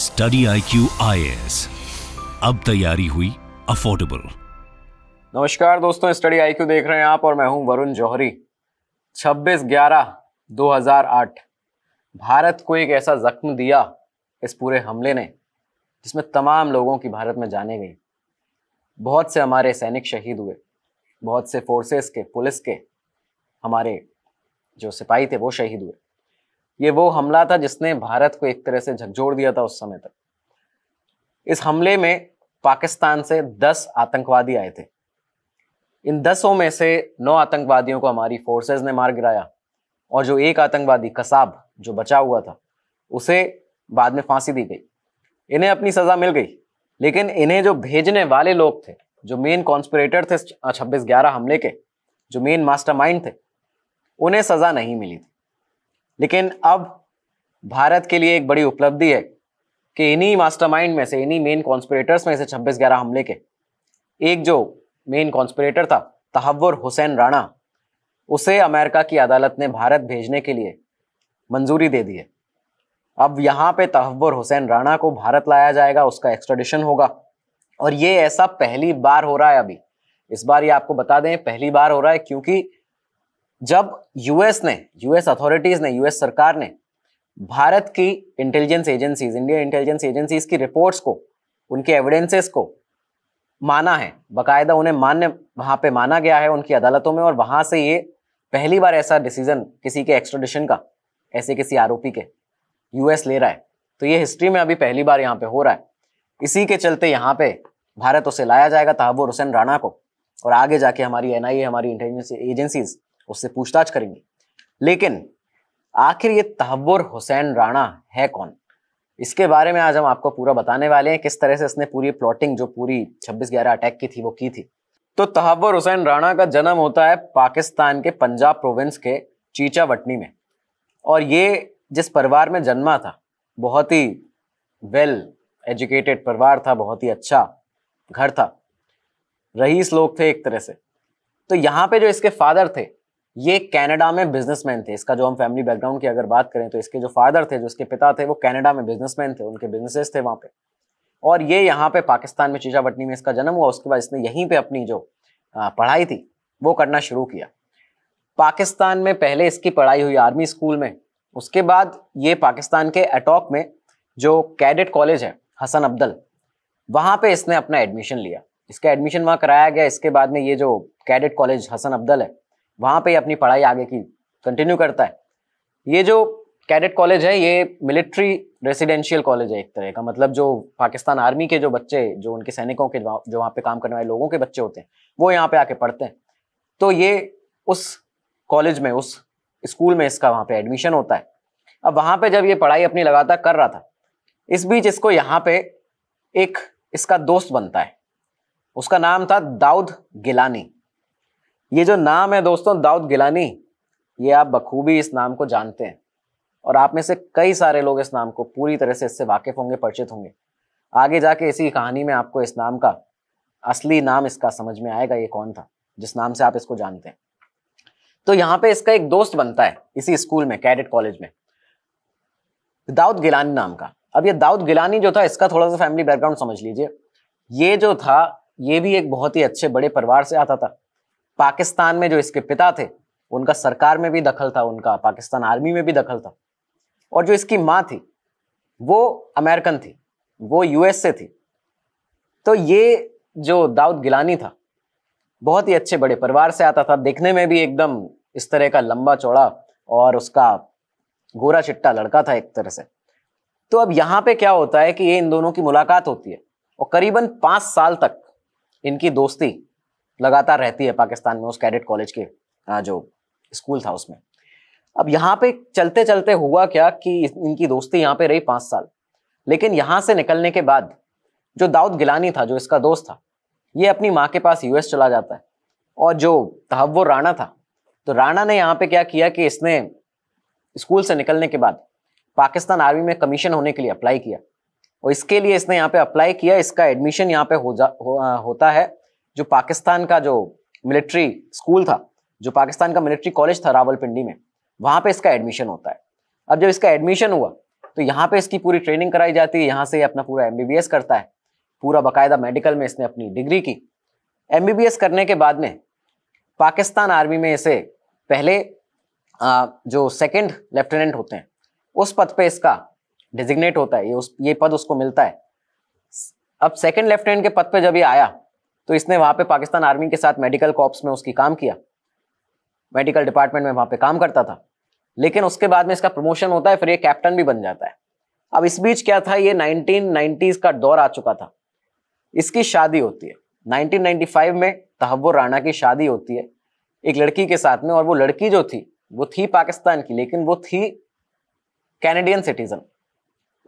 study I Q अब तैयारी हुई अफोर्डेबल नमस्कार दोस्तों स्टडी आई क्यू देख रहे हैं आप और मैं हूं वरुण जौहरी 26 ग्यारह 2008 भारत को एक ऐसा जख्म दिया इस पूरे हमले ने जिसमें तमाम लोगों की भारत में जाने गई बहुत से हमारे सैनिक शहीद हुए बहुत से फोर्सेस के पुलिस के हमारे जो सिपाही थे वो शहीद हुए ये वो हमला था जिसने भारत को एक तरह से झकझोड़ दिया था उस समय तक इस हमले में पाकिस्तान से दस आतंकवादी आए थे इन दसों में से नौ आतंकवादियों को हमारी फोर्सेस ने मार गिराया और जो एक आतंकवादी कसाब जो बचा हुआ था उसे बाद में फांसी दी गई इन्हें अपनी सज़ा मिल गई लेकिन इन्हें जो भेजने वाले लोग थे जो मेन कॉन्स्परेटर थे छब्बीस ग्यारह हमले के जो मेन मास्टरमाइंड थे उन्हें सज़ा नहीं मिली थी लेकिन अब भारत के लिए एक बड़ी उपलब्धि है कि इन्हीं मास्टरमाइंड में से इन्हीं मेन कॉन्स्परेटर्स में से छब्बीस ग्यारह हमले के एक जो मेन कॉन्स्परेटर था तहवर हुसैन राणा उसे अमेरिका की अदालत ने भारत भेजने के लिए मंजूरी दे दी है अब यहाँ पे तहवर हुसैन राणा को भारत लाया जाएगा उसका एक्स्ट्राडिशन होगा और ये ऐसा पहली बार हो रहा है अभी इस बार ये आपको बता दें पहली बार हो रहा है क्योंकि जब यूएस ने यूएस अथॉरिटीज ने यूएस सरकार ने भारत की intelligence agencies Indian intelligence agencies की रिपोर्ट्स को उनके एविडेंसेस को माना है बकायदा उन्हें मान्य वहाँ पे माना गया है उनकी अदालतों में और वहाँ से ये पहली बार ऐसा डिसीजन किसी के एक्सट्रोडिशन का ऐसे किसी आरोपी के यूएस ले रहा है तो ये हिस्ट्री में अभी पहली बार यहाँ पे हो रहा है इसी के चलते यहाँ पे भारत उसे लाया जाएगा तहबुर हुसैन राणा को और आगे जाके हमारी एनआईए हमारी इंटेलिजेंस एजेंसीज उससे पूछताछ करेंगे लेकिन आखिर ये तहव्वुर हुसैन राणा है कौन इसके बारे में आज हम आपको पूरा बताने वाले हैं किस तरह से इसने पूरी प्लॉटिंग जो पूरी छब्बीस ग्यारह अटैक की थी वो की थी तो तहव्वुर हुसैन राणा का जन्म होता है पाकिस्तान के पंजाब प्रोविंस के चीचावटनी में और ये जिस परिवार में जन्मा था बहुत ही वेल एजुकेटेड परिवार था बहुत ही अच्छा घर था रईस लोग थे एक तरह से तो यहाँ पे जो इसके फादर थे ये कनाडा में बिजनेसमैन थे इसका जो हम फैमिली बैकग्राउंड की अगर बात करें तो इसके जो फादर थे जो इसके पिता थे वो कनाडा में बिजनेसमैन थे उनके बिजनेसेस थे वहाँ पे और ये यहाँ पे पाकिस्तान में चीजावटनी में इसका जन्म हुआ उसके बाद इसने यहीं पे अपनी जो पढ़ाई थी वो करना शुरू किया पाकिस्तान में पहले इसकी पढ़ाई हुई आर्मी स्कूल में उसके बाद ये पाकिस्तान के अटॉक में जो कैडेट कॉलेज है हसन अब्दल वहाँ पे इसने अपना एडमिशन लिया इसका एडमिशन वहाँ कराया गया इसके बाद में ये जो कैडेट कॉलेज हसन अब्दल है वहाँ पे अपनी पढ़ाई आगे की कंटिन्यू करता है ये जो कैडेट कॉलेज है ये मिलिट्री रेसिडेंशियल कॉलेज है एक तरह का मतलब जो पाकिस्तान आर्मी के जो बच्चे जो उनके सैनिकों के जो वहाँ पे काम करने वाले लोगों के बच्चे होते हैं वो यहाँ पे आके पढ़ते हैं तो ये उस कॉलेज में उस स्कूल में इसका वहाँ पे एडमिशन होता है अब वहाँ पे जब ये पढ़ाई अपनी लगातार कर रहा था इस बीच इसको यहाँ पे एक इसका दोस्त बनता है उसका नाम था दाऊद गिलानी ये जो नाम है दोस्तों दाऊद गिलानी ये आप बखूबी इस नाम को जानते हैं और आप में से कई सारे लोग इस नाम को पूरी तरह से इससे वाकिफ होंगे परिचित होंगे आगे जाके इसी कहानी में आपको इस नाम का असली नाम इसका समझ में आएगा ये कौन था जिस नाम से आप इसको जानते हैं तो यहाँ पे इसका एक दोस्त बनता है इसी स्कूल में कैडेट कॉलेज में दाऊद गिलानी नाम का अब ये दाऊद गिलानी जो था इसका थोड़ा सा फैमिली बैकग्राउंड समझ लीजिए ये जो था ये भी एक बहुत ही अच्छे बड़े परिवार से आता था पाकिस्तान में जो इसके पिता थे उनका सरकार में भी दखल था उनका पाकिस्तान आर्मी में भी दखल था और जो इसकी माँ थी वो अमेरिकन थी वो यूएस से थी तो ये जो दाऊद गिलानी था बहुत ही अच्छे बड़े परिवार से आता था देखने में भी एकदम इस तरह का लंबा चौड़ा और उसका गोरा चिट्टा लड़का था एक तरह से तो अब यहाँ पे क्या होता है कि ये इन दोनों की मुलाकात होती है और करीबन पाँच साल तक इनकी दोस्ती लगातार रहती है पाकिस्तान में उस कैडेट कॉलेज के जो स्कूल था उसमें अब यहाँ पे चलते चलते हुआ क्या कि इनकी दोस्ती यहाँ पे रही पाँच साल लेकिन यहाँ से निकलने के बाद जो दाऊद गिलानी था जो इसका दोस्त था ये अपनी माँ के पास यूएस चला जाता है और जो तहवर राणा था तो राणा ने यहाँ पे क्या किया कि इसने स्कूल से निकलने के बाद पाकिस्तान आर्मी में कमीशन होने के लिए अप्लाई किया और इसके लिए इसने यहाँ पे अप्लाई किया इसका एडमिशन यहाँ पे हो जा हो, आ, होता है जो पाकिस्तान का जो मिलिट्री स्कूल था जो पाकिस्तान का मिलिट्री कॉलेज था रावलपिंडी में वहाँ पे इसका एडमिशन होता है अब जब इसका एडमिशन हुआ तो यहाँ पे इसकी पूरी ट्रेनिंग कराई जाती है यहाँ से ये अपना पूरा एम करता है पूरा बाकायदा मेडिकल में इसने अपनी डिग्री की एम करने के बाद में पाकिस्तान आर्मी में इसे पहले जो सेकेंड लेफ्टिनेंट होते हैं उस पद पर इसका डिजिग्नेट होता है ये उस ये पद उसको मिलता है अब सेकेंड लेफ्टिनेंट के पद पर जब ये आया तो इसने वहाँ पे पाकिस्तान आर्मी के साथ मेडिकल कॉप्स में उसकी काम किया मेडिकल डिपार्टमेंट में वहाँ पे काम करता था लेकिन उसके बाद में इसका प्रमोशन होता है फिर ये कैप्टन भी बन जाता है अब इस बीच क्या था ये नाइनटीन का दौर आ चुका था इसकी शादी होती है 1995 में तहव्वुर राणा की शादी होती है एक लड़की के साथ में और वो लड़की जो थी वो थी पाकिस्तान की लेकिन वो थी कैनेडियन सिटीजन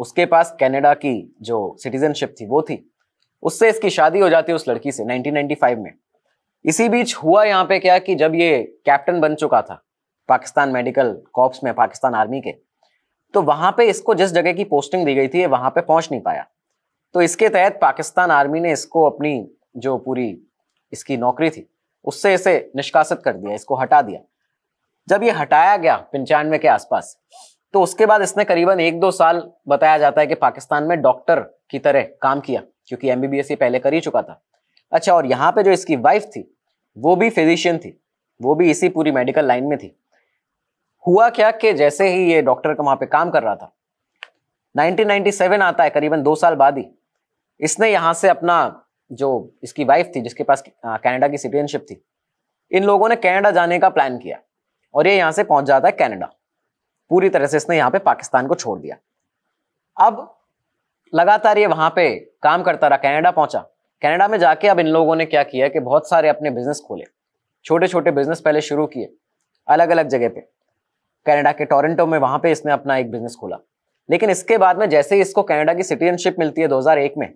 उसके पास कनाडा की जो सिटीजनशिप थी वो थी उससे इसकी शादी हो जाती है उस लड़की से 1995 में इसी बीच हुआ यहाँ पे क्या कि जब ये कैप्टन बन चुका था पाकिस्तान मेडिकल कॉप्स में पाकिस्तान आर्मी के तो वहां पे इसको जिस जगह की पोस्टिंग दी गई थी वहां पे पहुंच नहीं पाया तो इसके तहत पाकिस्तान आर्मी ने इसको अपनी जो पूरी इसकी नौकरी थी उससे इसे निष्कासित कर दिया इसको हटा दिया जब ये हटाया गया पंचानवे के आसपास तो उसके बाद इसने करीबन एक दो साल बताया जाता है कि पाकिस्तान में डॉक्टर की तरह काम किया क्योंकि एम बी ये पहले कर ही चुका था अच्छा और यहाँ पे जो इसकी वाइफ थी वो भी फिजिशियन थी वो भी इसी पूरी मेडिकल लाइन में थी हुआ क्या कि जैसे ही ये डॉक्टर का वहाँ पे काम कर रहा था 1997 आता है करीबन दो साल बाद ही इसने यहाँ से अपना जो इसकी वाइफ थी जिसके पास कनाडा की सिटीजनशिप थी इन लोगों ने कनाडा जाने का प्लान किया और ये यहाँ से पहुँच जाता है कनाडा पूरी तरह से इसने यहाँ पे पाकिस्तान को छोड़ दिया अब लगातार ये वहाँ पे काम करता रहा कनाडा पहुंचा कनाडा में जाके अब इन लोगों ने क्या किया कि बहुत सारे अपने बिजनेस खोले छोटे छोटे बिजनेस पहले शुरू किए अलग अलग जगह पे कनाडा के टोरंटो में वहां पे इसने अपना एक बिजनेस खोला लेकिन इसके बाद में जैसे ही इसको कनाडा की सिटीजनशिप मिलती है 2001 में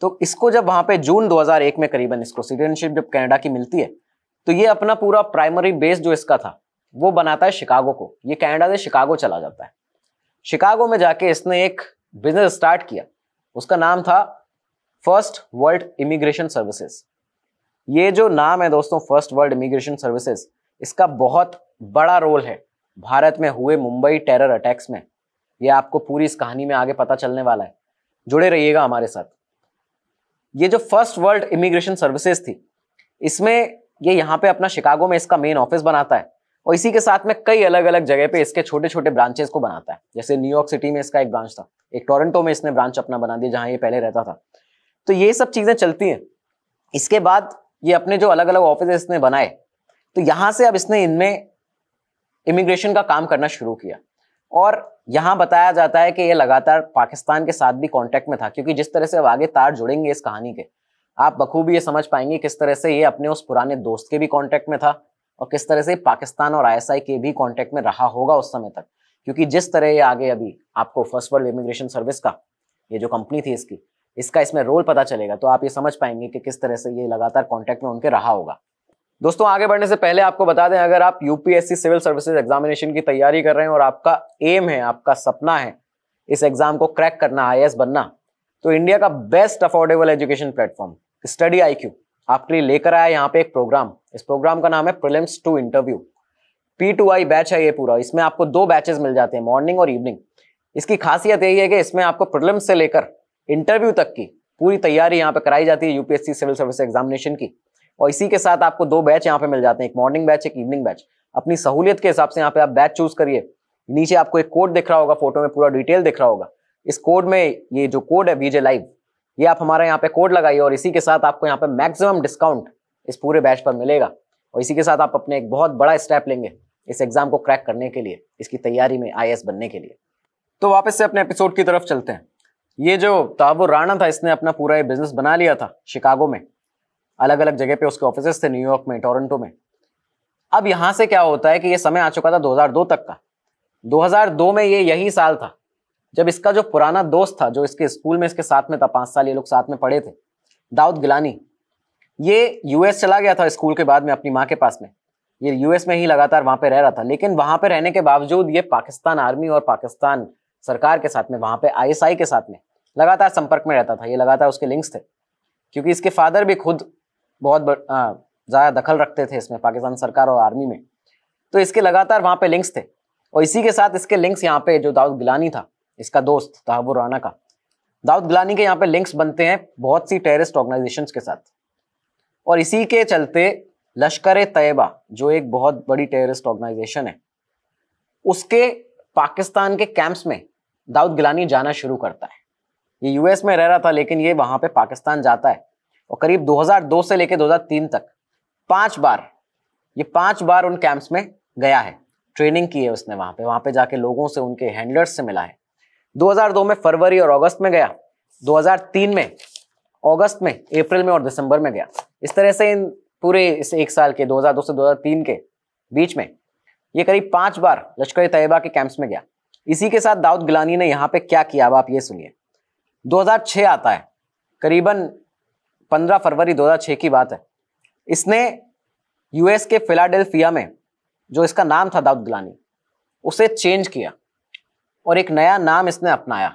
तो इसको जब वहां पे जून 2001 में करीबन इसको सिटीजनशिप जब कनाडा की मिलती है तो ये अपना पूरा प्राइमरी बेस जो इसका था वो बनाता है शिकागो को ये कनाडा से शिकागो चला जाता है शिकागो में जाके इसने एक बिजनेस स्टार्ट किया उसका नाम था फर्स्ट वर्ल्ड इमिग्रेशन सर्विसेज ये जो नाम है दोस्तों फर्स्ट वर्ल्ड इमिग्रेशन सर्विसेज इसका बहुत बड़ा रोल है भारत में हुए मुंबई टेरर अटैक्स में ये आपको पूरी इस कहानी में आगे पता चलने वाला है जुड़े रहिएगा हमारे साथ ये जो फर्स्ट वर्ल्ड इमिग्रेशन सर्विसेज थी इसमें ये यहाँ पे अपना शिकागो में इसका मेन ऑफिस बनाता है और इसी के साथ में कई अलग अलग जगह पे इसके छोटे छोटे ब्रांचेस को बनाता है जैसे न्यूयॉर्क सिटी में इसका एक ब्रांच था एक टोरंटो में इसने ब्रांच अपना बना दिया जहां ये पहले रहता था तो ये सब चीज़ें चलती हैं इसके बाद ये अपने जो अलग अलग ऑफिस इसने बनाए तो यहां से अब इसने इनमें इमिग्रेशन का काम करना शुरू किया और यहाँ बताया जाता है कि ये लगातार पाकिस्तान के साथ भी कॉन्टेक्ट में था क्योंकि जिस तरह से अब आगे तार जुड़ेंगे इस कहानी के आप बखूबी ये समझ पाएंगे किस तरह से ये अपने उस पुराने दोस्त के भी कॉन्टेक्ट में था और किस तरह से पाकिस्तान और आईएसआई के भी कांटेक्ट में रहा होगा उस समय तक क्योंकि जिस तरह ये आगे अभी आपको फर्स्ट वर्ल्ड इमिग्रेशन सर्विस का ये जो कंपनी थी इसकी इसका इसमें रोल पता चलेगा तो आप ये समझ पाएंगे कि किस तरह से ये लगातार कॉन्टैक्ट में उनके रहा होगा दोस्तों आगे बढ़ने से पहले आपको बता दें अगर आप यूपीएससी सिविल सर्विसेज एग्जामिनेशन की तैयारी कर रहे हैं और आपका एम है आपका सपना है इस एग्जाम को क्रैक करना आई बनना तो इंडिया का best affordable education platform study I आपके लिए लेकर आया यहाँ पे एक प्रोग्राम इस प्रोग्राम का नाम है prelims to interview P to I batch है ये पूरा इसमें आपको दो बैचेस मिल जाते हैं मॉर्निंग और इवनिंग इसकी खासियत यही है कि इसमें आपको प्रिलिम्स से लेकर इंटरव्यू तक की पूरी तैयारी यहाँ पे कराई जाती है यूपीएससी सिविल सर्विस एग्जामिनेशन की और इसी के साथ आपको दो बैच यहाँ पे मिल जाते हैं एक मॉर्निंग बैच एक इवनिंग बैच अपनी सहूलियत के हिसाब से यहाँ पे आप बैच चूज करिए नीचे आपको एक कोड दिख रहा होगा फोटो में पूरा डिटेल दिख रहा होगा इस कोड में ये जो कोड है बीजे लाइव ये आप हमारे यहाँ पे कोड लगाइए और इसी के साथ आपको यहाँ पे मैक्सिमम डिस्काउंट इस पूरे बैच पर मिलेगा और इसी के साथ आप अपने एक बहुत बड़ा स्टेप लेंगे इस एग्जाम को क्रैक करने के लिए इसकी तैयारी में आई बनने के लिए तो वापस से अपने एपिसोड की तरफ चलते हैं ये जो ताबुर राणा था इसने अपना पूरा ये बिजनेस बना लिया था शिकागो में अलग अलग जगह पे उसके ऑफिस थे न्यूयॉर्क में टोरंटो में अब यहाँ से क्या होता है कि ये समय आ चुका था 2002 तक का 2002 में ये यही साल था जब इसका जो पुराना दोस्त था जो इसके स्कूल में इसके साथ में था पाँच साल ये लोग साथ में पढ़े थे दाऊद गिलानी ये यूएस चला गया था स्कूल के बाद में अपनी माँ के पास में ये यूएस में ही लगातार वहाँ पे रह रहा था लेकिन वहाँ पे रहने के बावजूद ये पाकिस्तान आर्मी और पाकिस्तान सरकार के साथ में वहाँ पे आईएसआई के साथ में लगातार संपर्क में रहता था ये लगातार उसके लिंक्स थे क्योंकि इसके फादर भी खुद बहुत ज़्यादा दखल रखते थे इसमें पाकिस्तान सरकार और आर्मी में तो इसके लगातार वहाँ पे लिंक्स थे और इसी के साथ इसके लिंक्स यहाँ पे जो दाऊद गिलानी था इसका दोस्त तहाबुर राना का दाऊद गिलानी के यहाँ पे लिंक्स बनते हैं बहुत सी टेररिस्ट ऑर्गेनाइजेशन के साथ और इसी के चलते लश्कर तयबा जो एक बहुत बड़ी टेररिस्ट ऑर्गेनाइजेशन है उसके पाकिस्तान के कैंप्स में दाऊद गिलानी जाना शुरू करता है ये यूएस में रह रहा था लेकिन ये वहाँ पे पाकिस्तान जाता है और करीब 2002 से लेकर 2003 तक पांच बार ये पांच बार उन कैंप्स में गया है ट्रेनिंग की है उसने वहाँ पे वहाँ पे जाके लोगों से उनके हैंडलर्स से मिला है 2002 में फरवरी और अगस्त में गया 2003 में अगस्त में अप्रैल में और दिसंबर में गया इस तरह से इन पूरे इस एक साल के 2002 से 2003 के बीच में ये करीब पांच बार लश्कर तैयबा के कैंप्स में गया इसी के साथ दाऊद गिलानी ने यहाँ पे क्या किया अब आप ये सुनिए 2006 आता है करीबन 15 फरवरी 2006 की बात है इसने यूएस के फिलाडेल्फिया में जो इसका नाम था दाऊद गिलानी उसे चेंज किया और एक नया नाम इसने अपनाया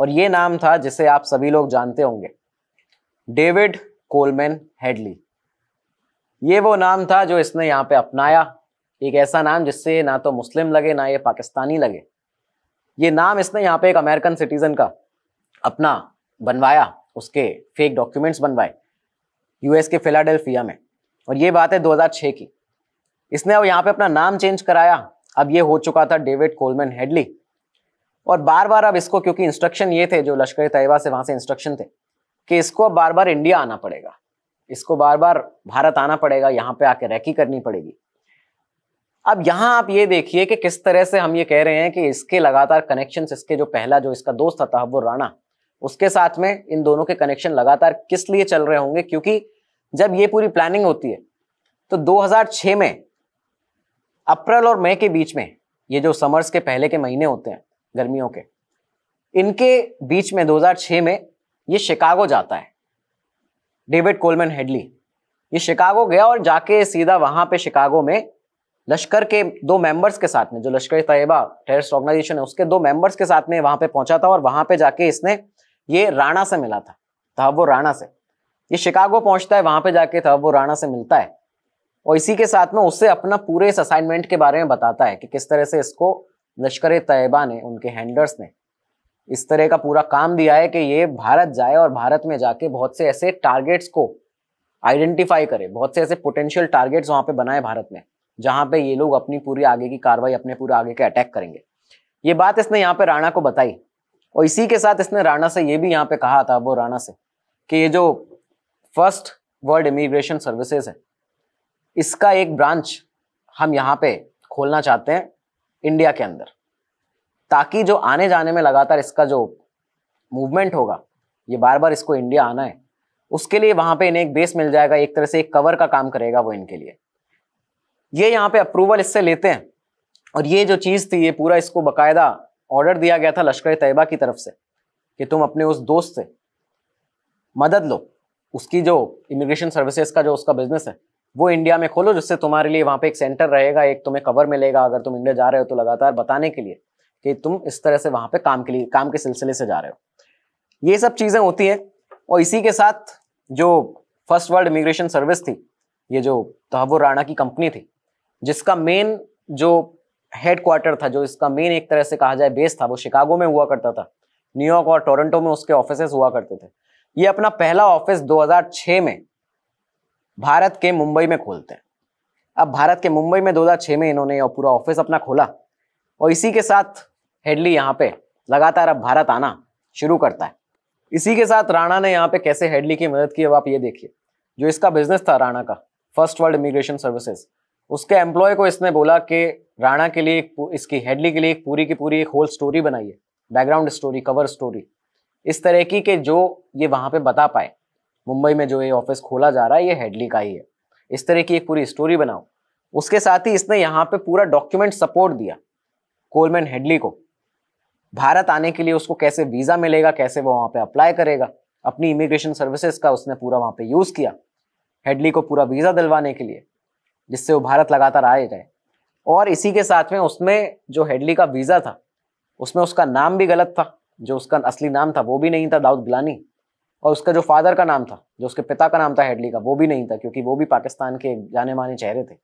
और ये नाम था जिसे आप सभी लोग जानते होंगे डेविड कोलमैन हेडली ये वो नाम था जो इसने यहाँ पे अपनाया एक ऐसा नाम जिससे ना तो मुस्लिम लगे ना ये पाकिस्तानी लगे ये नाम इसने यहाँ पे एक अमेरिकन सिटीजन का अपना बनवाया उसके फेक डॉक्यूमेंट्स बनवाए यूएस के फिलाडेल्फिया में और ये बात है 2006 की इसने अब यहाँ पे अपना नाम चेंज कराया अब ये हो चुका था डेविड कोलमैन हेडली और बार बार अब इसको क्योंकि इंस्ट्रक्शन ये थे जो लश्कर तैयबा से वहां से इंस्ट्रक्शन थे कि इसको अब बार बार इंडिया आना पड़ेगा इसको बार बार भारत आना पड़ेगा यहाँ पे आके रैकी करनी पड़ेगी अब यहाँ आप ये देखिए कि किस तरह से हम ये कह रहे हैं कि इसके लगातार कनेक्शन इसके जो पहला जो इसका दोस्त था तहबुर राणा उसके साथ में इन दोनों के कनेक्शन लगातार किस लिए चल रहे होंगे क्योंकि जब ये पूरी प्लानिंग होती है तो 2006 में अप्रैल और मई के बीच में ये जो समर्स के पहले के महीने होते हैं गर्मियों के इनके बीच में 2006 में ये शिकागो जाता है डेविड कोलमैन हेडली ये शिकागो गया और जाके सीधा वहां पे शिकागो में लश्कर के दो मेंबर्स के साथ में जो लश्कर तयबा टेरिस्ट ऑर्गेनाइजेशन है उसके दो मेंबर्स के साथ में वहां पे पहुंचा था और वहां पे जाके इसने ये राणा से मिला था तब वो राणा से ये शिकागो पहुंचता है वहां पे जाके तब वो राणा से मिलता है और इसी के साथ में उससे अपना पूरे इस असाइनमेंट के बारे में बताता है कि किस तरह से इसको लश्कर तयबा ने उनके हैंडलर्स ने इस तरह का पूरा काम दिया है कि ये भारत जाए और भारत में जाके बहुत से ऐसे टारगेट्स को आइडेंटिफाई करे बहुत से ऐसे पोटेंशियल टारगेट्स वहाँ पे बनाए भारत में जहाँ पे ये लोग अपनी पूरी आगे की कार्रवाई अपने पूरे आगे के अटैक करेंगे ये बात इसने यहाँ पे राणा को बताई और इसी के साथ इसने राणा से ये भी यहाँ पे कहा था वो राणा से कि ये जो फर्स्ट वर्ल्ड इमिग्रेशन सर्विसेज है इसका एक ब्रांच हम यहाँ पे खोलना चाहते हैं इंडिया के अंदर ताकि जो आने जाने में लगातार इसका जो मूवमेंट होगा ये बार बार इसको इंडिया आना है उसके लिए वहां पे इन्हें एक बेस मिल जाएगा एक तरह से एक कवर का काम करेगा वो इनके लिए ये यहाँ पे अप्रूवल इससे लेते हैं और ये जो चीज़ थी ये पूरा इसको बकायदा ऑर्डर दिया गया था लश्कर तैयबा की तरफ से कि तुम अपने उस दोस्त से मदद लो उसकी जो इमिग्रेशन सर्विसेज का जो उसका बिजनेस है वो इंडिया में खोलो जिससे तुम्हारे लिए वहाँ पे एक सेंटर रहेगा एक तुम्हें कवर मिलेगा अगर तुम इंडिया जा रहे हो तो लगातार बताने के लिए कि तुम इस तरह से वहाँ पे काम के लिए काम के सिलसिले से जा रहे हो ये सब चीज़ें होती हैं और इसी के साथ जो फर्स्ट वर्ल्ड इमिग्रेशन सर्विस थी ये जो तहवुर राणा की कंपनी थी जिसका मेन जो हेड क्वार्टर था जो इसका मेन एक तरह से कहा जाए बेस था वो शिकागो में हुआ करता था न्यूयॉर्क और टोरंटो में उसके ऑफिस हुआ करते थे ये अपना पहला ऑफिस 2006 में भारत के मुंबई में खोलते हैं अब भारत के मुंबई में 2006 में इन्होंने और पूरा ऑफिस अपना खोला और इसी के साथ हेडली यहाँ पे लगातार अब भारत आना शुरू करता है इसी के साथ राणा ने यहाँ पे कैसे हेडली की मदद की अब आप ये देखिए जो इसका बिजनेस था राणा का फर्स्ट वर्ल्ड इमिग्रेशन सर्विसेज उसके एम्प्लॉय को इसने बोला कि राणा के लिए एक इसकी हेडली के लिए एक पूरी की पूरी एक होल स्टोरी बनाइए बैकग्राउंड स्टोरी कवर स्टोरी इस तरह की जो ये वहाँ पे बता पाए मुंबई में जो ये ऑफिस खोला जा रहा है ये हेडली का ही है इस तरह की एक पूरी स्टोरी बनाओ उसके साथ ही इसने यहाँ पे पूरा डॉक्यूमेंट सपोर्ट दिया कोलमैन हेडली को भारत आने के लिए उसको कैसे वीज़ा मिलेगा कैसे वो वहाँ पे अप्लाई करेगा अपनी इमिग्रेशन सर्विसेज का उसने पूरा वहाँ पे यूज़ किया हेडली को पूरा वीज़ा दिलवाने के लिए जिससे वो भारत लगातार आए जाए और इसी के साथ में उसमें जो हेडली का वीज़ा था उसमें उसका नाम भी गलत था जो उसका असली नाम था वो भी नहीं था दाऊद गिलानी और उसका जो फादर का नाम था जो उसके पिता का नाम था हेडली का वो भी नहीं था क्योंकि वो भी पाकिस्तान के जाने माने चेहरे थे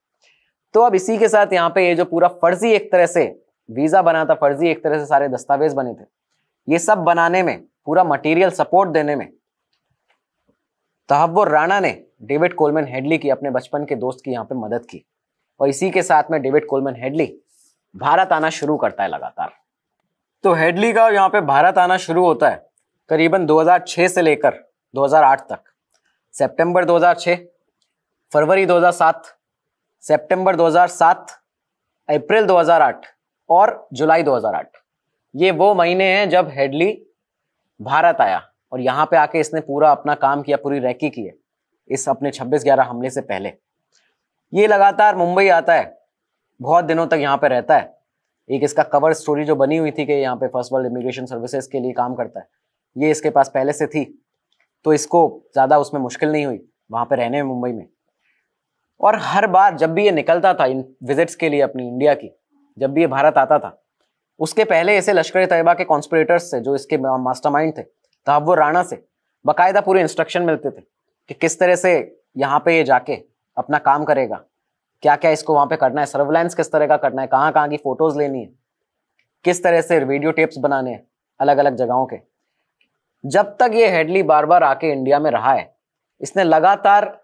तो अब इसी के साथ यहाँ पे ये जो पूरा फर्जी एक तरह से वीज़ा बना था फर्जी एक तरह से सारे दस्तावेज बने थे ये सब बनाने में पूरा मटेरियल सपोर्ट देने में तहवर राणा ने डेविड कोलमैन हेडली की अपने बचपन के दोस्त की यहाँ पे मदद की और इसी के साथ में डेविड कोलमैन हेडली भारत आना शुरू करता है लगातार तो हेडली का यहाँ पे भारत आना शुरू होता है करीबन 2006 से लेकर 2008 तक सितंबर 2006 फरवरी 2007 सितंबर 2007 अप्रैल 2008 और जुलाई 2008 ये वो महीने हैं जब हेडली भारत आया और यहाँ पे आके इसने पूरा अपना काम किया पूरी रैकी की है इस अपने छब्बीस ग्यारह हमले से पहले ये लगातार मुंबई आता है बहुत दिनों तक यहाँ पे रहता है एक इसका कवर स्टोरी जो बनी हुई थी कि यहाँ पे फर्स्ट वर्ल्ड इमिग्रेशन सर्विसेज के लिए काम करता है ये इसके पास पहले से थी तो इसको ज़्यादा उसमें मुश्किल नहीं हुई वहाँ पर रहने में मुंबई में और हर बार जब भी ये निकलता था इन विजिट्स के लिए अपनी इंडिया की जब भी ये भारत आता था उसके पहले इसे लश्कर तयबा के कॉन्स्परेटर्स से जो इसके मास्टरमाइंड थे वो राणा से बाकायदा पूरे इंस्ट्रक्शन मिलते थे कि किस तरह से यहाँ पे ये जाके अपना काम करेगा क्या क्या इसको वहाँ पे करना है सर्वलेंस किस तरह का करना है कहाँ कहाँ की फ़ोटोज़ लेनी है किस तरह से वीडियो टेप्स बनाने हैं अलग अलग जगहों के जब तक ये हेडली बार बार आके इंडिया में रहा है इसने लगातार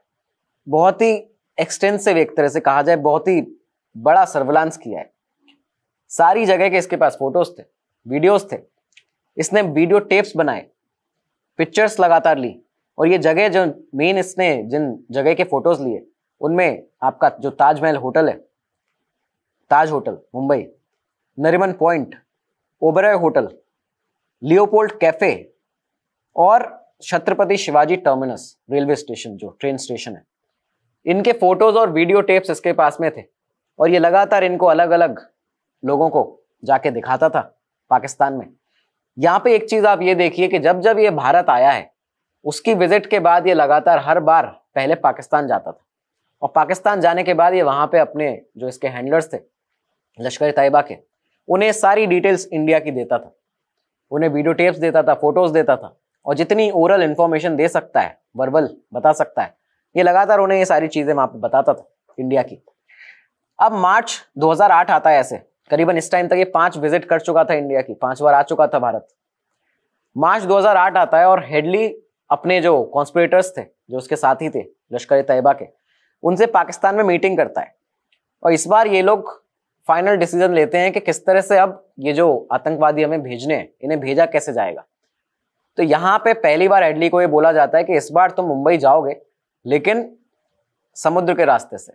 बहुत ही एक्सटेंसिव एक तरह से कहा जाए बहुत ही बड़ा सर्विलांस किया है सारी जगह के इसके पास फोटोज थे वीडियोस थे इसने वीडियो टेप्स बनाए पिक्चर्स लगातार ली और ये जगह जो मेन इसने जिन जगह के फोटोज लिए उनमें आपका जो ताजमहल होटल है Taj hotel Mumbai Nariman Point Oberoi hotel Leopold cafe और Chhatrapati Shivaji Terminus railway station जो ट्रेन स्टेशन है इनके फोटोज और वीडियो टेप्स इसके पास में थे और ये लगातार इनको अलग अलग लोगों को जाके दिखाता था पाकिस्तान में यहाँ पे एक चीज आप ये देखिए कि जब जब ये भारत आया है उसकी विजिट के बाद ये लगातार हर बार पहले पाकिस्तान जाता था और पाकिस्तान जाने के बाद ये वहाँ पे अपने जो इसके हैंडलर्स थे लश्कर तयबा के उन्हें सारी डिटेल्स इंडिया की देता था उन्हें वीडियो टेप्स देता था फोटोज देता था और जितनी ओरल इन्फॉर्मेशन दे सकता है वर्बल बता सकता है ये लगातार उन्हें ये सारी चीज़ें वहाँ पर बताता था इंडिया की अब मार्च 2008 आता है ऐसे करीबन इस टाइम तक ये पांच विजिट कर चुका था इंडिया की पांच बार आ चुका था भारत मार्च 2008 आता है और हेडली अपने जो कॉन्स्परेटर्स थे जो उसके साथी थे लश्कर तैयबा के उनसे पाकिस्तान में मीटिंग करता है और इस बार ये लोग फाइनल डिसीजन लेते हैं कि किस तरह से अब ये जो आतंकवादी हमें भेजने हैं इन्हें भेजा कैसे जाएगा तो यहाँ पे पहली बार एडली को ये बोला जाता है कि इस बार तुम मुंबई जाओगे लेकिन समुद्र के रास्ते से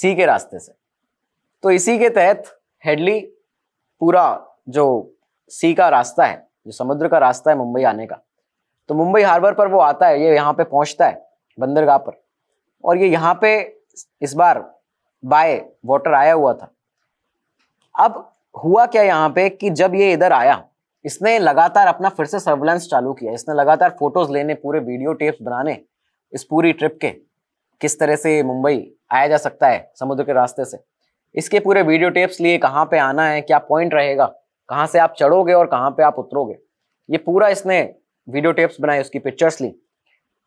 सी के रास्ते से तो इसी के तहत हेडली पूरा जो सी का रास्ता है जो समुद्र का रास्ता है मुंबई आने का तो मुंबई हार्बर पर वो आता है ये यहाँ पे पहुँचता है बंदरगाह पर और ये यहाँ पे इस बार बाय वाटर आया हुआ था अब हुआ क्या यहाँ पे कि जब ये इधर आया इसने लगातार अपना फिर से सर्वेलेंस चालू किया इसने लगातार फोटोज लेने पूरे वीडियो टेप्स बनाने इस पूरी ट्रिप के किस तरह से मुंबई आया जा सकता है समुद्र के रास्ते से इसके पूरे वीडियो टेप्स लिए कहाँ पे आना है क्या पॉइंट रहेगा कहाँ से आप चढ़ोगे और कहाँ पे आप उतरोगे ये पूरा इसने वीडियो टेप्स बनाए उसकी पिक्चर्स ली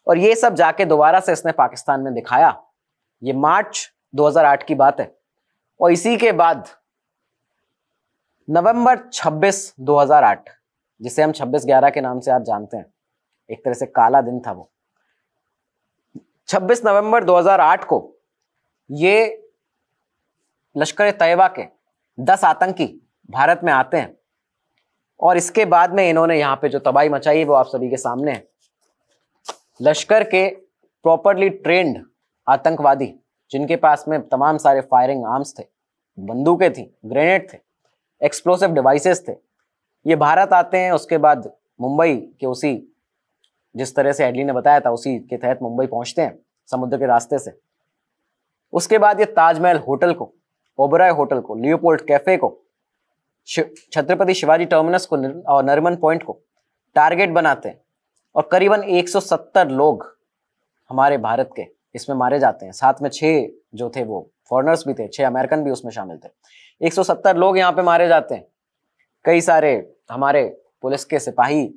और ये सब जाके दोबारा से इसने पाकिस्तान में दिखाया ये मार्च 2008 की बात है और इसी के बाद नवंबर 26 2008 जिसे हम 26 ग्यारह के नाम से आज जानते हैं एक तरह से काला दिन था वो 26 नवंबर 2008 को ये लश्कर तयबा के 10 आतंकी भारत में आते हैं और इसके बाद में इन्होंने यहाँ पे जो तबाही मचाई है वो आप सभी के सामने है लश्कर के प्रॉपरली ट्रेंड आतंकवादी जिनके पास में तमाम सारे फायरिंग आर्म्स थे बंदूकें थी ग्रेनेड थे एक्सप्लोसिव डिवाइसेस थे ये भारत आते हैं उसके बाद मुंबई के उसी जिस तरह से एडली ने बताया था उसी के तहत मुंबई पहुंचते हैं समुद्र के रास्ते से उसके बाद ये ताजमहल होटल को ओबराय होटल को लियोपोल्ट कैफे को छत्रपति शिवाजी टर्मिनस को और नरमन पॉइंट को टारगेट बनाते हैं और करीबन 170 लोग हमारे भारत के इसमें मारे जाते हैं साथ में छः जो थे वो फॉरनर्स भी थे छः अमेरिकन भी उसमें शामिल थे 170 लोग यहाँ पे मारे जाते हैं कई सारे हमारे पुलिस के सिपाही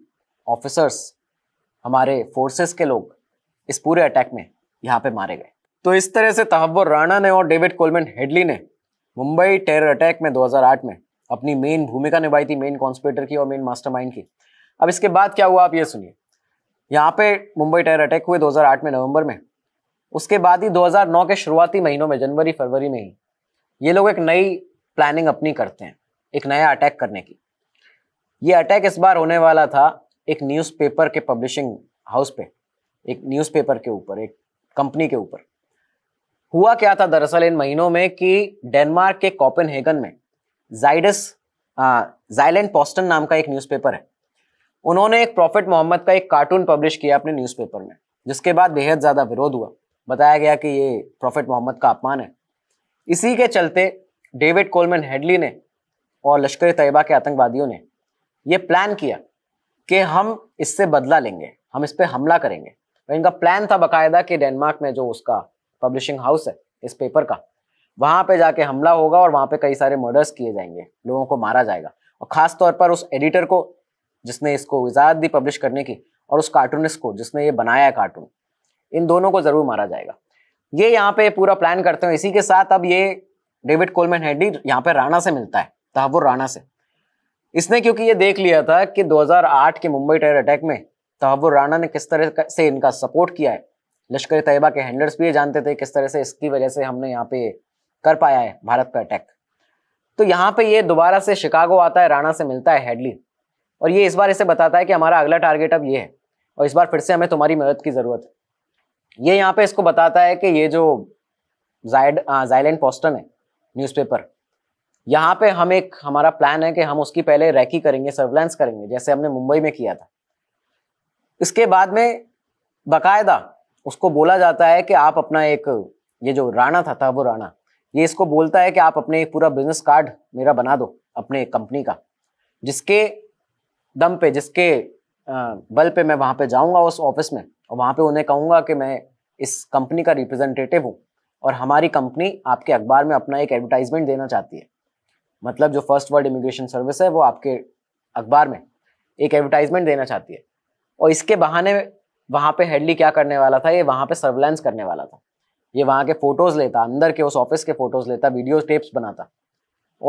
ऑफिसर्स हमारे फोर्सेस के लोग इस पूरे अटैक में यहाँ पे मारे गए तो इस तरह से तहव्वुर राणा ने और डेविड कोलमेन हेडली ने मुंबई टेरर अटैक में 2008 में अपनी मेन भूमिका निभाई थी मेन कॉन्स्पिरेटर की और मेन मास्टरमाइंड की अब इसके बाद क्या हुआ आप ये सुनिए यहाँ पे मुंबई टेरर अटैक हुए 2008 में नवंबर में उसके बाद ही 2009 के शुरुआती महीनों में जनवरी फरवरी में ही ये लोग एक नई प्लानिंग अपनी करते हैं एक नया अटैक करने की ये अटैक इस बार होने वाला था एक न्यूज़पेपर के पब्लिशिंग हाउस पे एक न्यूज़पेपर के ऊपर एक कंपनी के ऊपर हुआ क्या था दरअसल इन महीनों में कि डेनमार्क के कॉपनहेगन में जाइडस जाइलैंड पोस्टन नाम का एक न्यूज़पेपर है उन्होंने एक प्रॉफिट मोहम्मद का एक कार्टून पब्लिश किया अपने न्यूज़पेपर में जिसके बाद बेहद ज़्यादा विरोध हुआ बताया गया कि ये प्रॉफिट मोहम्मद का अपमान है इसी के चलते डेविड कोलमैन हेडली ने और लश्कर तयबा के आतंकवादियों ने ये प्लान किया कि हम इससे बदला लेंगे हम इस पर हमला करेंगे और तो इनका प्लान था बाकायदा कि डेनमार्क में जो उसका पब्लिशिंग हाउस है इस पेपर का वहाँ पे जाके हमला होगा और वहाँ पे कई सारे मर्डर्स किए जाएंगे लोगों को मारा जाएगा और ख़ास तौर पर उस एडिटर को जिसने इसको इजाज़त दी पब्लिश करने की और उस कार्टूनिस्ट को जिसने ये बनाया है कार्टून इन दोनों को ज़रूर मारा जाएगा ये यहाँ पे पूरा प्लान करते हैं इसी के साथ अब ये डेविड कोलमैन हेडी यहाँ पे राणा से मिलता है तहवुर राणा से इसने क्योंकि ये देख लिया था कि 2008 के मुंबई टेरर अटैक में तहवुर राणा ने किस तरह से इनका सपोर्ट किया है लश्कर तैयबा के हैंडलर्स भी ये जानते थे किस तरह से इसकी वजह से हमने यहाँ पे कर पाया है भारत पर अटैक तो यहाँ पे ये दोबारा से शिकागो आता है राणा से मिलता है हेडली और ये इस बार इसे बताता है कि हमारा अगला टारगेट अब ये है और इस बार फिर से हमें तुम्हारी मदद की ज़रूरत है ये यहाँ पे इसको बताता है कि ये जो जायड जाइलैंड पोस्टन है न्यूज़पेपर यहाँ पे हम एक हमारा प्लान है कि हम उसकी पहले रैकी करेंगे सर्वेलेंस करेंगे जैसे हमने मुंबई में किया था इसके बाद में बाकायदा उसको बोला जाता है कि आप अपना एक ये जो राणा था था वो राणा ये इसको बोलता है कि आप अपने पूरा बिजनेस कार्ड मेरा बना दो अपने कंपनी का जिसके दम पे जिसके बल पे मैं वहाँ पे जाऊँगा उस ऑफिस में और वहाँ पे उन्हें कहूँगा कि मैं इस कंपनी का रिप्रेजेंटेटिव हूँ और हमारी कंपनी आपके अखबार में अपना एक एडवर्टाइजमेंट देना चाहती है मतलब जो फर्स्ट वर्ल्ड इमिग्रेशन सर्विस है वो आपके अखबार में एक एडवर्टाइजमेंट देना चाहती है और इसके बहाने वहाँ पे हेडली क्या करने वाला था ये वहाँ पे सर्वेलेंस करने वाला था ये वहाँ के फ़ोटोज़ लेता अंदर के उस ऑफिस के फ़ोटोज़ लेता वीडियो टेप्स बनाता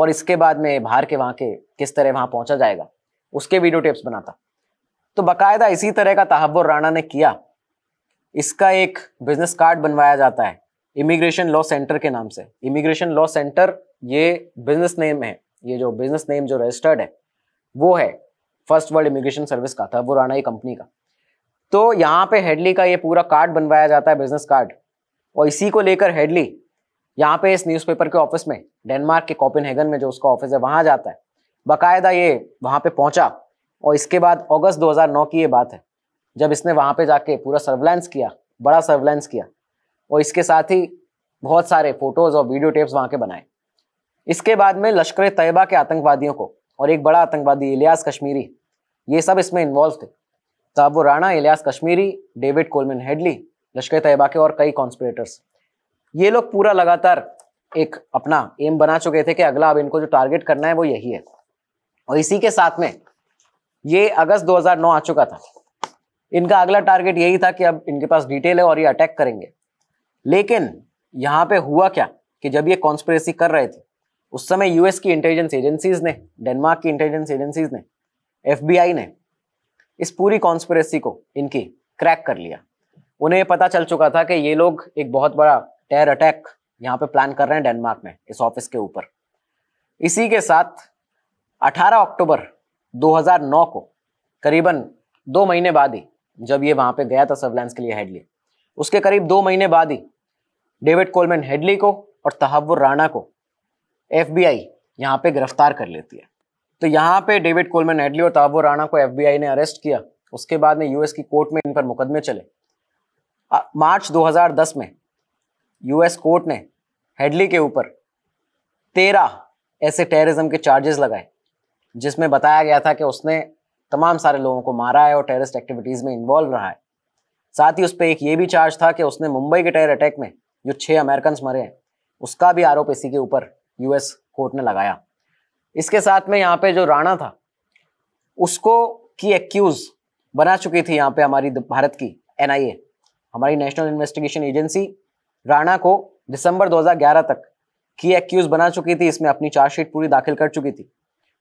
और इसके बाद में बाहर के वहाँ के किस तरह वहाँ पहुँचा जाएगा उसके वीडियो टेप्स बनाता तो बाकायदा इसी तरह का तहबर राणा ने किया इसका एक बिजनेस कार्ड बनवाया जाता है इमिग्रेशन लॉ सेंटर के नाम से इमिग्रेशन लॉ सेंटर ये बिजनेस नेम है ये जो बिजनेस नेम जो रजिस्टर्ड है वो है फर्स्ट वर्ल्ड इमिग्रेशन सर्विस का था वो राणा ही कंपनी का तो यहाँ पे हेडली का ये पूरा कार्ड बनवाया जाता है बिजनेस कार्ड और इसी को लेकर हेडली यहाँ पे इस न्यूज़पेपर के ऑफिस में डेनमार्क के कॉपनहेगन में जो उसका ऑफिस है वहाँ जाता है बाकायदा ये वहाँ पे पहुँचा और इसके बाद अगस्त 2009 की ये बात है जब इसने वहाँ पे जाके पूरा सर्वलेंस किया बड़ा सर्वलेंस किया और इसके साथ ही बहुत सारे फोटोज और वीडियो टेप्स वहाँ के बनाए इसके बाद में लश्कर तयबा के आतंकवादियों को और एक बड़ा आतंकवादी इलियास कश्मीरी ये सब इसमें इन्वॉल्व थे तब वो Rana Ilyas Kashmiri David Coleman Headley Lashkar Taiba के और कई कॉन्स्परेटर्स ये लोग पूरा लगातार एक अपना एम बना चुके थे कि अगला अब इनको जो टारगेट करना है वो यही है और इसी के साथ में ये अगस्त 2009 आ चुका था इनका अगला टारगेट यही था कि अब इनके पास डिटेल है और ये अटैक करेंगे लेकिन यहाँ पे हुआ क्या कि जब ये कॉन्स्परेसी कर रहे थे उस समय यूएस की इंटेलिजेंस एजेंसीज ने डेनमार्क की इंटेलिजेंस एजेंसीज ने एफबीआई ने इस पूरी कॉन्स्परेसी को इनकी क्रैक कर लिया उन्हें ये पता चल चुका था कि ये लोग एक बहुत बड़ा टेर अटैक यहाँ पे प्लान कर रहे हैं डेनमार्क में इस ऑफिस के ऊपर इसी के साथ 18 अक्टूबर 2009 को करीबन दो महीने बाद ही जब ये वहाँ पे गया था सर्विलांस के लिए हेडली उसके करीब दो महीने बाद ही डेविड कोलमैन हेडली को और तहवुर राणा को एफ बी आई यहाँ पर गिरफ्तार कर लेती है तो यहाँ पे डेविड कोलमैन हेडली और तहवुर राणा को एफ ने अरेस्ट किया उसके बाद में यूएस की कोर्ट में इन पर मुकदमे चले आ, मार्च 2010 में यूएस कोर्ट ने हेडली के ऊपर तेरह ऐसे टेररिज्म के चार्जेस लगाए जिसमें बताया गया था कि उसने तमाम सारे लोगों को मारा है और टेररिस्ट एक्टिविटीज़ में इन्वॉल्व रहा है साथ ही उस पर एक ये भी चार्ज था कि उसने मुंबई के टेरर अटैक में जो छह अमेरिकन मरे हैं उसका भी आरोप इसी के ऊपर यूएस कोर्ट ने लगाया इसके साथ में यहाँ पे जो राणा था उसको की एक्यूज बना चुकी थी यहाँ पे हमारी भारत की एन हमारी नेशनल इन्वेस्टिगेशन एजेंसी राणा को दिसंबर 2011 तक की एक्यूज बना चुकी थी इसमें अपनी चार्जशीट पूरी दाखिल कर चुकी थी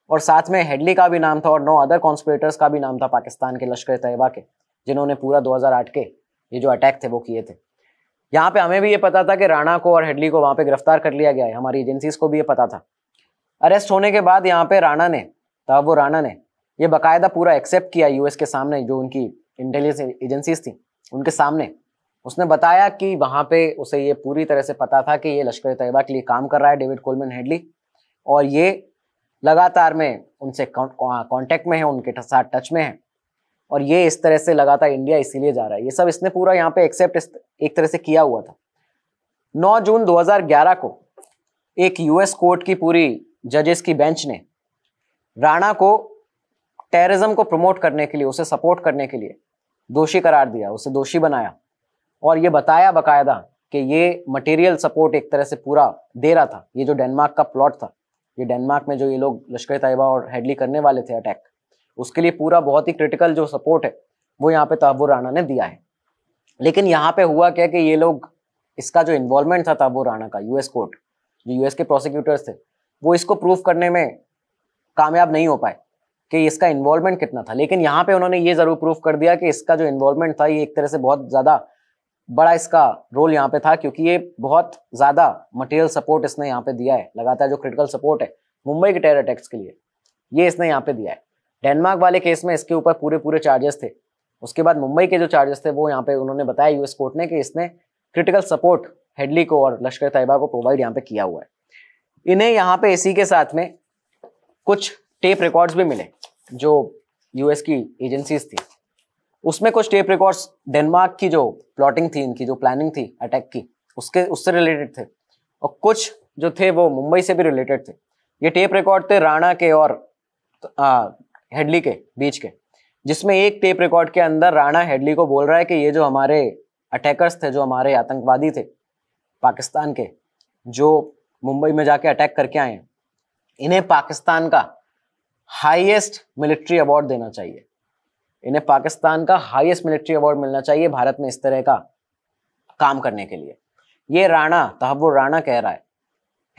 और साथ में हेडली का भी नाम था और नौ अदर कॉन्स्परेटर्स का भी नाम था पाकिस्तान के लश्कर तयबा के जिन्होंने पूरा 2008 के ये जो अटैक थे वो किए थे यहाँ पे हमें भी ये पता था कि राणा को और हेडली को वहाँ पे गिरफ्तार कर लिया गया है हमारी एजेंसीज को भी ये पता था अरेस्ट होने के बाद यहाँ पे राणा ने तब वो राणा ने ये बाकायदा पूरा एक्सेप्ट किया यूएस के सामने जो उनकी इंटेलिजेंस एजेंसीज थी उनके सामने उसने बताया कि वहाँ पे उसे ये पूरी तरह से पता था कि ये लश्कर तयबा के लिए काम कर रहा है डेविड कोलमैन हेडली और ये लगातार में उनसे कॉन्टेक्ट में है उनके साथ टच में है और ये इस तरह से लगा था इंडिया इसीलिए जा रहा है ये सब इसने पूरा यहाँ पे एक्सेप्ट एक तरह से किया हुआ था 9 जून 2011 को एक यूएस कोर्ट की पूरी जजेस की बेंच ने राणा को टेररिज्म को प्रमोट करने के लिए उसे सपोर्ट करने के लिए दोषी करार दिया उसे दोषी बनाया और ये बताया बाकायदा कि ये मटेरियल सपोर्ट एक तरह से पूरा दे रहा था ये जो डेनमार्क का प्लॉट था ये डेनमार्क में जो ये लोग लश्कर तयबा और हेडली करने वाले थे अटैक उसके लिए पूरा बहुत ही क्रिटिकल जो सपोर्ट है वो यहाँ पे ताबू राणा ने दिया है लेकिन यहाँ पे हुआ क्या कि ये लोग इसका जो इन्वॉल्वमेंट था ताबुर राणा का यूएस कोर्ट जो यूएस के प्रोसिक्यूटर्स थे वो इसको प्रूव करने में कामयाब नहीं हो पाए कि इसका इन्वॉल्वमेंट कितना था लेकिन यहाँ पे उन्होंने ये जरूर प्रूव कर दिया कि इसका जो इन्वॉल्वमेंट था ये एक तरह से बहुत ज़्यादा बड़ा इसका रोल यहाँ पे था क्योंकि ये बहुत ज़्यादा मटेरियल सपोर्ट इसने यहाँ पे दिया है लगातार जो क्रिटिकल सपोर्ट है मुंबई के टेरर अटैक्स के लिए ये इसने यहाँ पे दिया है डेनमार्क वाले केस में इसके ऊपर पूरे पूरे चार्जेस थे उसके बाद मुंबई के जो चार्जेस थे वो यहाँ पे उन्होंने बताया यूएस कोर्ट ने कि इसने क्रिटिकल सपोर्ट हेडली को और लश्कर तैयबा को प्रोवाइड यहाँ पे किया हुआ है इन्हें यहाँ पे इसी के साथ में कुछ टेप रिकॉर्ड्स भी मिले जो यूएस की एजेंसीज थी उसमें कुछ टेप रिकॉर्ड्स डेनमार्क की जो प्लॉटिंग थी इनकी जो प्लानिंग थी अटैक की उसके उससे रिलेटेड थे और कुछ जो थे वो मुंबई से भी रिलेटेड थे ये टेप रिकॉर्ड थे राणा के और हेडली के बीच के जिसमें एक टेप रिकॉर्ड के अंदर राणा हेडली को बोल रहा है कि ये जो हमारे अटैकर्स थे जो हमारे आतंकवादी थे पाकिस्तान के जो मुंबई में जाके अटैक करके आए हैं इन्हें पाकिस्तान का हाईएस्ट मिलिट्री अवार्ड देना चाहिए इन्हें पाकिस्तान का हाईएस्ट मिलिट्री अवार्ड मिलना चाहिए भारत में इस तरह का काम करने के लिए ये राणा तहवुर राणा कह रहा है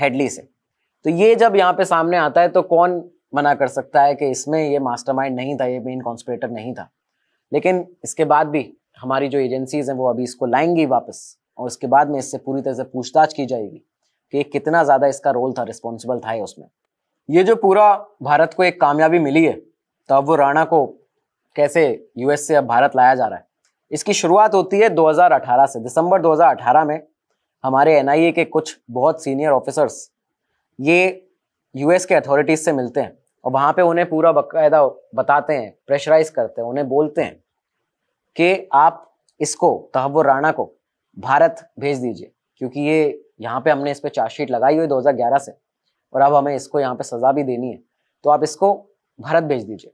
हेडली से तो ये जब यहाँ पे सामने आता है तो कौन मना कर सकता है कि इसमें ये मास्टरमाइंड नहीं था ये मेन कॉन्स्परेटर नहीं था लेकिन इसके बाद भी हमारी जो एजेंसीज हैं वो अभी इसको लाएंगी वापस और इसके बाद में इससे पूरी तरह से पूछताछ की जाएगी कि कितना ज़्यादा इसका रोल था रिस्पॉन्सिबल था उसमें ये जो पूरा भारत को एक कामयाबी मिली है तो वो राणा को कैसे यूएस से अब भारत लाया जा रहा है इसकी शुरुआत होती है 2018 से दिसंबर 2018 में हमारे एनआईए के कुछ बहुत सीनियर ऑफिसर्स ये यूएस के अथॉरिटीज़ से मिलते हैं और वहाँ पे उन्हें पूरा बाकायदा बताते हैं प्रेशराइज करते हैं उन्हें बोलते हैं कि आप इसको तहब राणा को भारत भेज दीजिए क्योंकि ये यहाँ पे हमने इस पर चार्जशीट लगाई हुई दो से और अब हमें इसको यहाँ पे सज़ा भी देनी है तो आप इसको भारत भेज दीजिए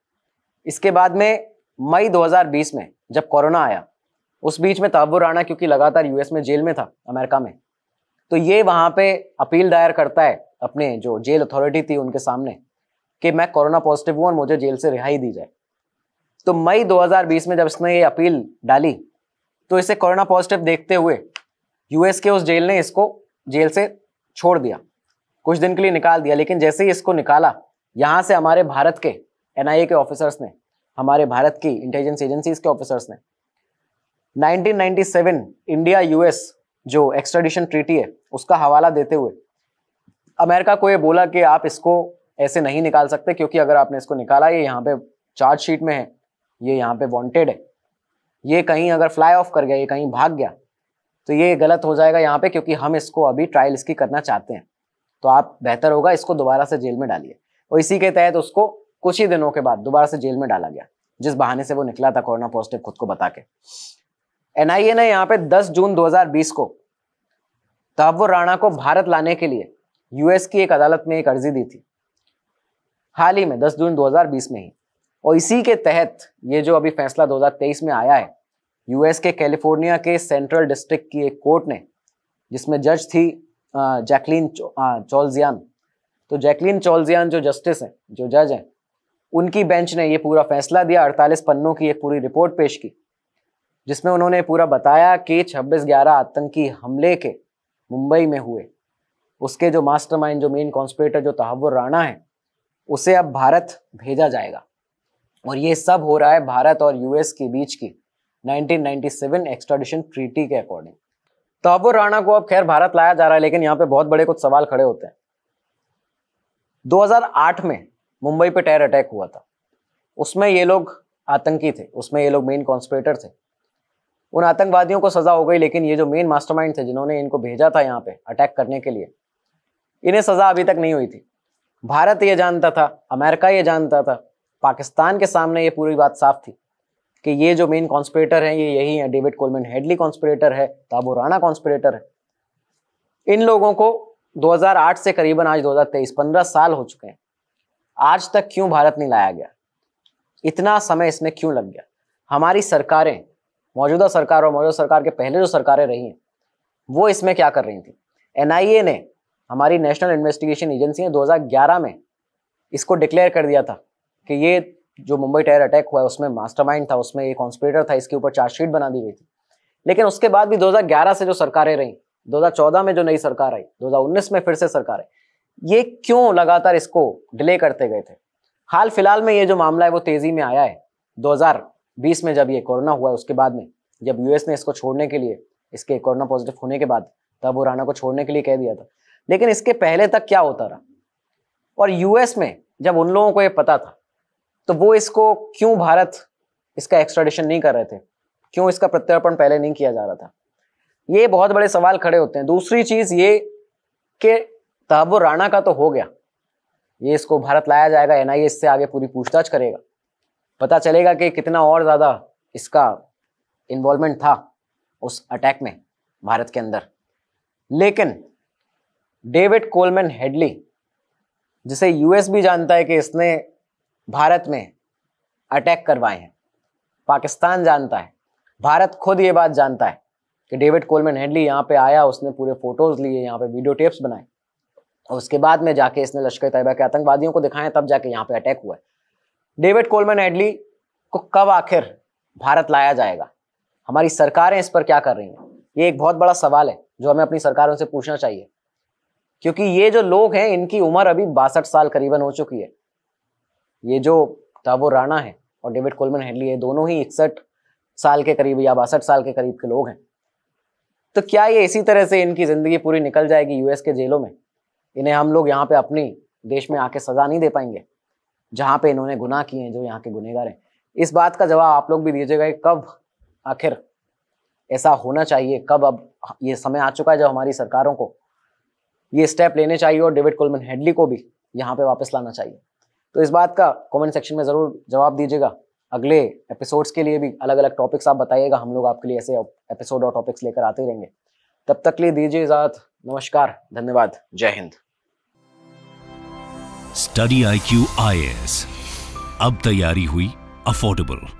इसके बाद में मई 2020 में जब कोरोना आया उस बीच में तहबुर राणा क्योंकि लगातार यूएस में जेल में था अमेरिका में तो ये वहाँ पे अपील दायर करता है अपने जो जेल अथॉरिटी थी उनके सामने कि मैं कोरोना पॉजिटिव हूं और मुझे जेल से रिहाई दी जाए तो मई 2020 में जब इसने ये अपील डाली तो इसे कोरोना पॉजिटिव देखते हुए यूएस के उस जेल ने इसको जेल से छोड़ दिया कुछ दिन के लिए निकाल दिया लेकिन जैसे ही इसको निकाला यहाँ से हमारे भारत के एनआईए के ऑफिसर्स ने हमारे भारत की इंटेलिजेंस एजेंसीज के ऑफिसर्स ने 1997 इंडिया यूएस जो एक्सट्रेडिशन ट्रीटी है उसका हवाला देते हुए अमेरिका को ये बोला कि आप इसको ऐसे नहीं निकाल सकते क्योंकि अगर आपने इसको निकाला ये यहाँ पे चार्ज शीट में है ये यहाँ पे वॉन्टेड है ये कहीं अगर फ्लाई ऑफ कर गया ये कहीं भाग गया तो ये गलत हो जाएगा यहाँ पे क्योंकि हम इसको अभी ट्रायल इसकी करना चाहते हैं तो आप बेहतर होगा इसको दोबारा से जेल में डालिए और इसी के तहत उसको कुछ ही दिनों के बाद दोबारा से जेल में डाला गया जिस बहाने से वो निकला था कोरोना पॉजिटिव खुद को बता के एनआईए ने यहाँ पे 10 जून 2020 को तब वो राणा को भारत लाने के लिए यूएस की एक अदालत में एक अर्जी दी थी हाल ही में 10 जून 2020 में ही और इसी के तहत ये जो अभी फैसला 2023 में आया है यूएस के कैलिफोर्निया के सेंट्रल डिस्ट्रिक्ट की एक कोर्ट ने जिसमें जज थी जैकलीन चोलजियान तो जैकलीन चोलजियान जो जस्टिस हैं जो जज हैं उनकी बेंच ने ये पूरा फैसला दिया 48 पन्नों की एक पूरी रिपोर्ट पेश की जिसमें उन्होंने पूरा बताया कि 26 ग्यारह आतंकी हमले के मुंबई में हुए उसके जो मास्टरमाइंड जो मेन कॉन्स्परेटर जो तहवर राणा हैं उसे अब भारत भेजा जाएगा और ये सब हो रहा है भारत और यूएस के बीच की 1997 एक्स्ट्राडिशन ट्रीटी के अकॉर्डिंग तहबुर तो राणा को अब खैर भारत लाया जा रहा है लेकिन यहाँ पे बहुत बड़े कुछ सवाल खड़े होते हैं 2008 में मुंबई पे टेर अटैक हुआ था उसमें ये लोग आतंकी थे उसमें ये लोग मेन कॉन्स्परेटर थे उन आतंकवादियों को सजा हो गई लेकिन ये जो मेन मास्टरमाइंड थे जिन्होंने इनको भेजा था यहाँ पे अटैक करने के लिए इन्हें सजा अभी तक नहीं हुई थी भारत ये जानता था अमेरिका ये जानता था पाकिस्तान के सामने ये पूरी बात साफ थी कि ये जो मेन कॉन्स्परेटर हैं ये यही हैं डेविड कोलमेन हेडली कॉन्स्परेटर है ताबो राणा कॉन्स्परेटर है इन लोगों को 2008 से करीबन आज 2023 15 साल हो चुके हैं आज तक क्यों भारत नहीं लाया गया इतना समय इसमें क्यों लग गया हमारी सरकारें मौजूदा सरकार और मौजूदा सरकार के पहले जो सरकारें रही हैं वो इसमें क्या कर रही थी एन ने हमारी नेशनल इन्वेस्टिगेशन एजेंसी ने 2011 में इसको डिक्लेयर कर दिया था कि ये जो मुंबई टेरर अटैक हुआ है उसमें मास्टरमाइंड था उसमें एक कॉन्स्परेटर था इसके ऊपर चार्जशीट बना दी गई थी लेकिन उसके बाद भी 2011 से जो सरकारें रही 2014 में जो नई सरकार आई 2019 में फिर से सरकार आई ये क्यों लगातार इसको डिले करते गए थे हाल फिलहाल में ये जो मामला है वो तेजी में आया है 2020 में जब ये कोरोना हुआ है उसके बाद में जब यूएस ने इसको छोड़ने के लिए इसके कोरोना पॉजिटिव होने के बाद तब वो राणा को छोड़ने के लिए कह दिया था लेकिन इसके पहले तक क्या होता रहा और यूएस में जब उन लोगों को ये पता था तो वो इसको क्यों भारत इसका एक्स्ट्राडिशन नहीं कर रहे थे क्यों इसका प्रत्यर्पण पहले नहीं किया जा रहा था ये बहुत बड़े सवाल खड़े होते हैं दूसरी चीज ये कि तब राणा का तो हो गया ये इसको भारत लाया जाएगा एन इससे आगे पूरी पूछताछ करेगा पता चलेगा कि कितना और ज़्यादा इसका इन्वॉल्वमेंट था उस अटैक में भारत के अंदर लेकिन डेविड कोलमैन हेडली जिसे यूएस भी जानता है कि इसने भारत में अटैक करवाए हैं पाकिस्तान जानता है भारत खुद ये बात जानता है कि डेविड कोलमैन हेडली यहाँ पे आया उसने पूरे फोटोज़ लिए यहाँ पे वीडियो टेप्स बनाए और उसके बाद में जाके इसने लश्कर तैयबा के आतंकवादियों को दिखाया तब जाके यहाँ पे अटैक हुआ है डेविड कोलमैन हेडली को कब आखिर भारत लाया जाएगा हमारी सरकारें इस पर क्या कर रही हैं ये एक बहुत बड़ा सवाल है जो हमें अपनी सरकारों से पूछना चाहिए क्योंकि ये जो लोग हैं इनकी उम्र अभी बासठ साल करीबन हो चुकी है ये जो ताबो राणा है और डेविड कोलमन हेडली है दोनों ही इकसठ साल के करीब या बासठ साल के करीब के लोग हैं तो क्या ये इसी तरह से इनकी ज़िंदगी पूरी निकल जाएगी यूएस के जेलों में इन्हें हम लोग यहाँ पे अपनी देश में आके सज़ा नहीं दे पाएंगे जहाँ पे इन्होंने गुनाह किए हैं जो यहाँ के गुनहगार हैं इस बात का जवाब आप लोग भी दीजिएगा कब आखिर ऐसा होना चाहिए कब अब ये समय आ चुका है जब हमारी सरकारों को ये स्टेप लेने चाहिए और डेविड कोलमन हेडली को भी यहाँ पे वापस लाना चाहिए तो इस बात का कमेंट सेक्शन में ज़रूर जवाब दीजिएगा अगले एपिसोड्स के लिए भी अलग अलग टॉपिक्स आप बताइएगा हम लोग आपके लिए ऐसे एपिसोड और टॉपिक्स लेकर आते रहेंगे तब तक लिए दीजिए इजाज़त नमस्कार धन्यवाद जय Hind study I Q I S अब तैयारी हुई अफोर्डेबल